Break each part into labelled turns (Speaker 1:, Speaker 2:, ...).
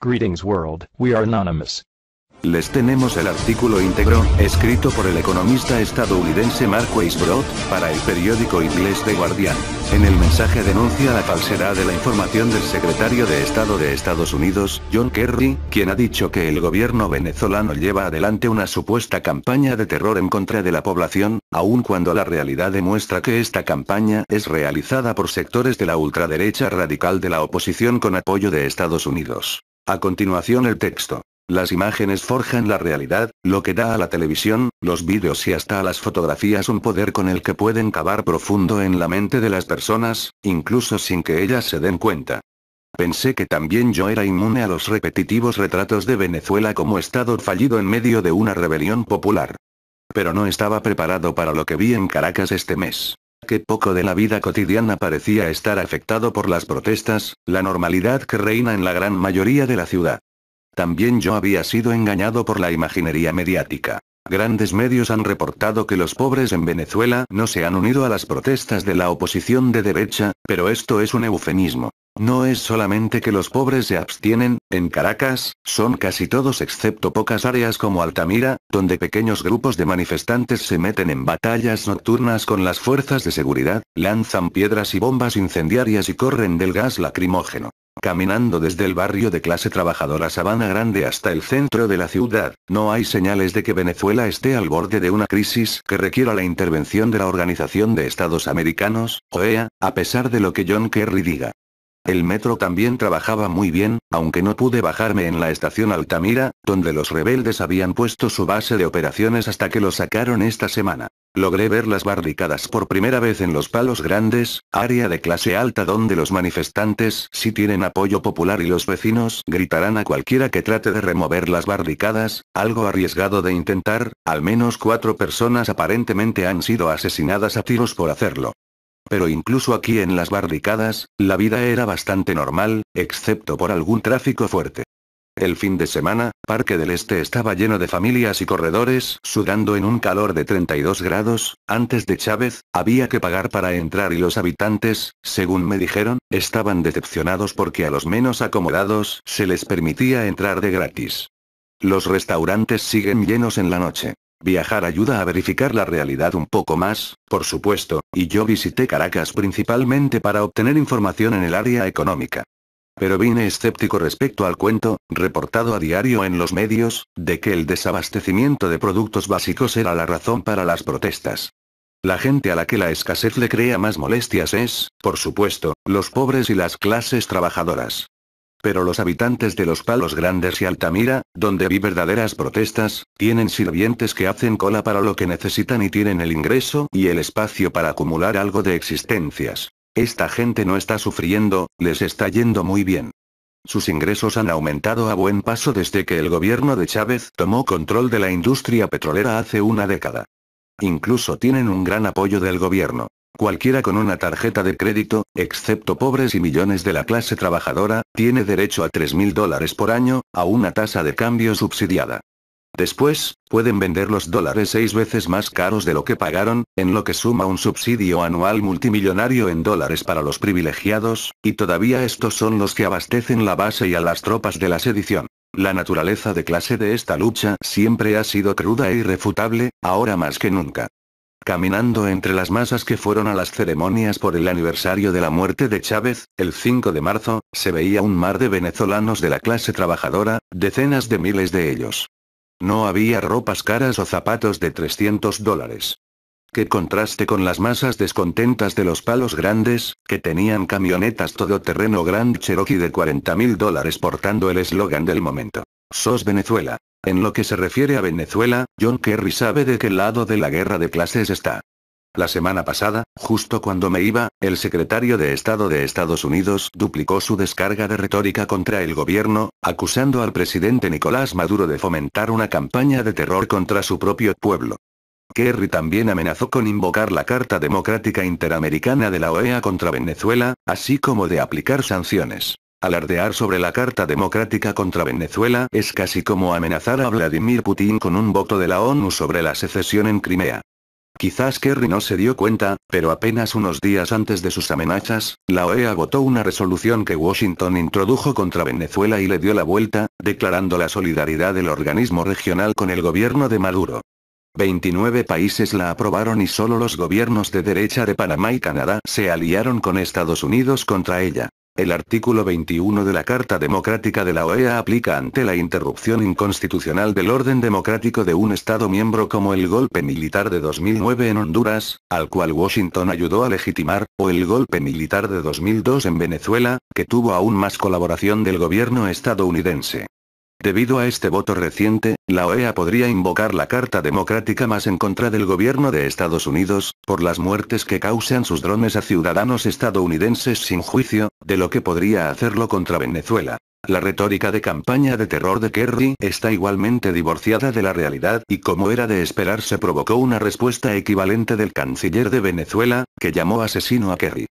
Speaker 1: Greetings world, we are anonymous. Les tenemos el artículo íntegro, escrito por el economista estadounidense Mark Weisbrot, para el periódico inglés The Guardian. En el mensaje denuncia la falsedad de la información del secretario de Estado de Estados Unidos, John Kerry, quien ha dicho que el gobierno venezolano lleva adelante una supuesta campaña de terror en contra de la población, aun cuando la realidad demuestra que esta campaña es realizada por sectores de la ultraderecha radical de la oposición con apoyo de Estados Unidos. A continuación el texto. Las imágenes forjan la realidad, lo que da a la televisión, los vídeos y hasta a las fotografías un poder con el que pueden cavar profundo en la mente de las personas, incluso sin que ellas se den cuenta. Pensé que también yo era inmune a los repetitivos retratos de Venezuela como estado fallido en medio de una rebelión popular. Pero no estaba preparado para lo que vi en Caracas este mes. Qué poco de la vida cotidiana parecía estar afectado por las protestas, la normalidad que reina en la gran mayoría de la ciudad. También yo había sido engañado por la imaginería mediática. Grandes medios han reportado que los pobres en Venezuela no se han unido a las protestas de la oposición de derecha, pero esto es un eufemismo. No es solamente que los pobres se abstienen, en Caracas, son casi todos excepto pocas áreas como Altamira, donde pequeños grupos de manifestantes se meten en batallas nocturnas con las fuerzas de seguridad, lanzan piedras y bombas incendiarias y corren del gas lacrimógeno. Caminando desde el barrio de clase trabajadora Sabana Grande hasta el centro de la ciudad, no hay señales de que Venezuela esté al borde de una crisis que requiera la intervención de la Organización de Estados Americanos, OEA, a pesar de lo que John Kerry diga. El metro también trabajaba muy bien, aunque no pude bajarme en la estación Altamira, donde los rebeldes habían puesto su base de operaciones hasta que lo sacaron esta semana. Logré ver las barricadas por primera vez en los Palos Grandes, área de clase alta donde los manifestantes, si tienen apoyo popular y los vecinos, gritarán a cualquiera que trate de remover las barricadas, algo arriesgado de intentar, al menos cuatro personas aparentemente han sido asesinadas a tiros por hacerlo pero incluso aquí en las barricadas, la vida era bastante normal, excepto por algún tráfico fuerte. El fin de semana, Parque del Este estaba lleno de familias y corredores, sudando en un calor de 32 grados, antes de Chávez, había que pagar para entrar y los habitantes, según me dijeron, estaban decepcionados porque a los menos acomodados se les permitía entrar de gratis. Los restaurantes siguen llenos en la noche. Viajar ayuda a verificar la realidad un poco más, por supuesto, y yo visité Caracas principalmente para obtener información en el área económica. Pero vine escéptico respecto al cuento, reportado a diario en los medios, de que el desabastecimiento de productos básicos era la razón para las protestas. La gente a la que la escasez le crea más molestias es, por supuesto, los pobres y las clases trabajadoras. Pero los habitantes de los Palos Grandes y Altamira, donde vi verdaderas protestas, tienen sirvientes que hacen cola para lo que necesitan y tienen el ingreso y el espacio para acumular algo de existencias. Esta gente no está sufriendo, les está yendo muy bien. Sus ingresos han aumentado a buen paso desde que el gobierno de Chávez tomó control de la industria petrolera hace una década. Incluso tienen un gran apoyo del gobierno. Cualquiera con una tarjeta de crédito, excepto pobres y millones de la clase trabajadora, tiene derecho a 3.000 dólares por año, a una tasa de cambio subsidiada. Después, pueden vender los dólares seis veces más caros de lo que pagaron, en lo que suma un subsidio anual multimillonario en dólares para los privilegiados, y todavía estos son los que abastecen la base y a las tropas de la sedición. La naturaleza de clase de esta lucha siempre ha sido cruda e irrefutable, ahora más que nunca caminando entre las masas que fueron a las ceremonias por el aniversario de la muerte de Chávez, el 5 de marzo, se veía un mar de venezolanos de la clase trabajadora, decenas de miles de ellos. No había ropas caras o zapatos de 300 dólares. Qué contraste con las masas descontentas de los palos grandes, que tenían camionetas todoterreno Grand Cherokee de 40 mil dólares portando el eslogan del momento. SOS Venezuela. En lo que se refiere a Venezuela, John Kerry sabe de qué lado de la guerra de clases está. La semana pasada, justo cuando me iba, el secretario de Estado de Estados Unidos duplicó su descarga de retórica contra el gobierno, acusando al presidente Nicolás Maduro de fomentar una campaña de terror contra su propio pueblo. Kerry también amenazó con invocar la Carta Democrática Interamericana de la OEA contra Venezuela, así como de aplicar sanciones. Alardear sobre la Carta Democrática contra Venezuela es casi como amenazar a Vladimir Putin con un voto de la ONU sobre la secesión en Crimea. Quizás Kerry no se dio cuenta, pero apenas unos días antes de sus amenazas, la OEA votó una resolución que Washington introdujo contra Venezuela y le dio la vuelta, declarando la solidaridad del organismo regional con el gobierno de Maduro. 29 países la aprobaron y solo los gobiernos de derecha de Panamá y Canadá se aliaron con Estados Unidos contra ella. El artículo 21 de la Carta Democrática de la OEA aplica ante la interrupción inconstitucional del orden democrático de un Estado miembro como el golpe militar de 2009 en Honduras, al cual Washington ayudó a legitimar, o el golpe militar de 2002 en Venezuela, que tuvo aún más colaboración del gobierno estadounidense. Debido a este voto reciente, la OEA podría invocar la Carta Democrática más en contra del gobierno de Estados Unidos, por las muertes que causan sus drones a ciudadanos estadounidenses sin juicio, de lo que podría hacerlo contra Venezuela. La retórica de campaña de terror de Kerry está igualmente divorciada de la realidad y como era de esperar se provocó una respuesta equivalente del canciller de Venezuela, que llamó asesino a Kerry.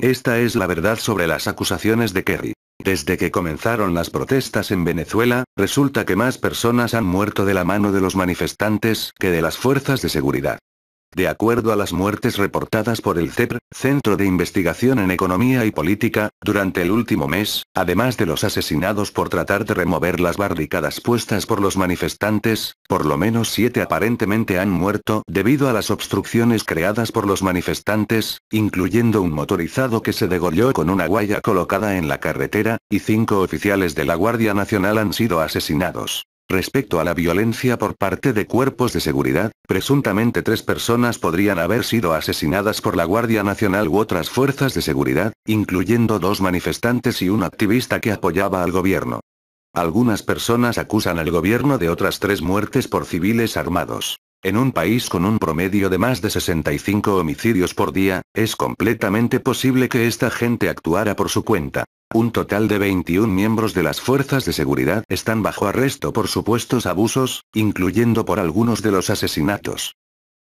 Speaker 1: Esta es la verdad sobre las acusaciones de Kerry. Desde que comenzaron las protestas en Venezuela, resulta que más personas han muerto de la mano de los manifestantes que de las fuerzas de seguridad. De acuerdo a las muertes reportadas por el CEPR, Centro de Investigación en Economía y Política, durante el último mes, además de los asesinados por tratar de remover las barricadas puestas por los manifestantes, por lo menos siete aparentemente han muerto debido a las obstrucciones creadas por los manifestantes, incluyendo un motorizado que se degolló con una guaya colocada en la carretera, y cinco oficiales de la Guardia Nacional han sido asesinados. Respecto a la violencia por parte de cuerpos de seguridad, presuntamente tres personas podrían haber sido asesinadas por la Guardia Nacional u otras fuerzas de seguridad, incluyendo dos manifestantes y un activista que apoyaba al gobierno. Algunas personas acusan al gobierno de otras tres muertes por civiles armados. En un país con un promedio de más de 65 homicidios por día, es completamente posible que esta gente actuara por su cuenta. Un total de 21 miembros de las fuerzas de seguridad están bajo arresto por supuestos abusos, incluyendo por algunos de los asesinatos.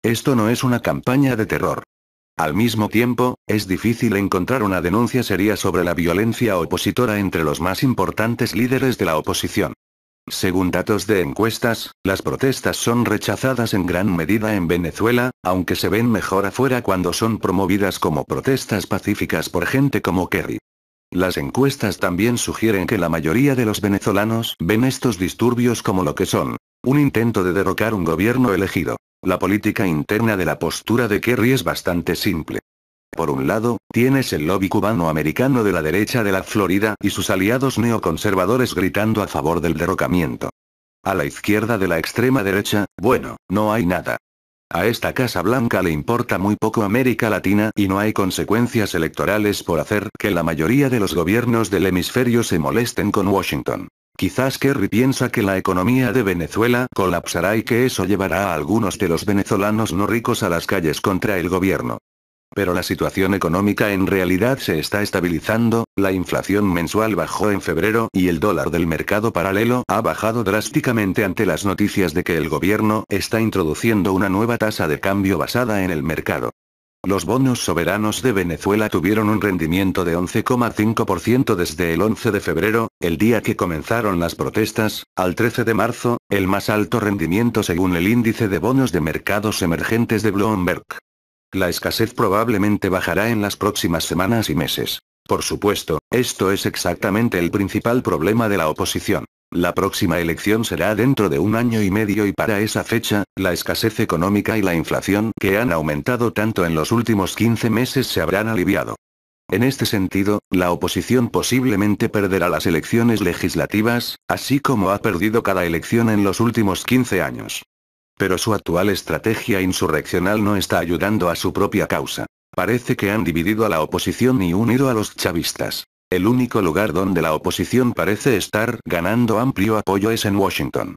Speaker 1: Esto no es una campaña de terror. Al mismo tiempo, es difícil encontrar una denuncia seria sobre la violencia opositora entre los más importantes líderes de la oposición. Según datos de encuestas, las protestas son rechazadas en gran medida en Venezuela, aunque se ven mejor afuera cuando son promovidas como protestas pacíficas por gente como Kerry. Las encuestas también sugieren que la mayoría de los venezolanos ven estos disturbios como lo que son. Un intento de derrocar un gobierno elegido. La política interna de la postura de Kerry es bastante simple. Por un lado, tienes el lobby cubano-americano de la derecha de la Florida y sus aliados neoconservadores gritando a favor del derrocamiento. A la izquierda de la extrema derecha, bueno, no hay nada. A esta Casa Blanca le importa muy poco América Latina y no hay consecuencias electorales por hacer que la mayoría de los gobiernos del hemisferio se molesten con Washington. Quizás Kerry piensa que la economía de Venezuela colapsará y que eso llevará a algunos de los venezolanos no ricos a las calles contra el gobierno pero la situación económica en realidad se está estabilizando, la inflación mensual bajó en febrero y el dólar del mercado paralelo ha bajado drásticamente ante las noticias de que el gobierno está introduciendo una nueva tasa de cambio basada en el mercado. Los bonos soberanos de Venezuela tuvieron un rendimiento de 11,5% desde el 11 de febrero, el día que comenzaron las protestas, al 13 de marzo, el más alto rendimiento según el índice de bonos de mercados emergentes de Bloomberg. La escasez probablemente bajará en las próximas semanas y meses. Por supuesto, esto es exactamente el principal problema de la oposición. La próxima elección será dentro de un año y medio y para esa fecha, la escasez económica y la inflación que han aumentado tanto en los últimos 15 meses se habrán aliviado. En este sentido, la oposición posiblemente perderá las elecciones legislativas, así como ha perdido cada elección en los últimos 15 años. Pero su actual estrategia insurreccional no está ayudando a su propia causa. Parece que han dividido a la oposición y unido a los chavistas. El único lugar donde la oposición parece estar ganando amplio apoyo es en Washington.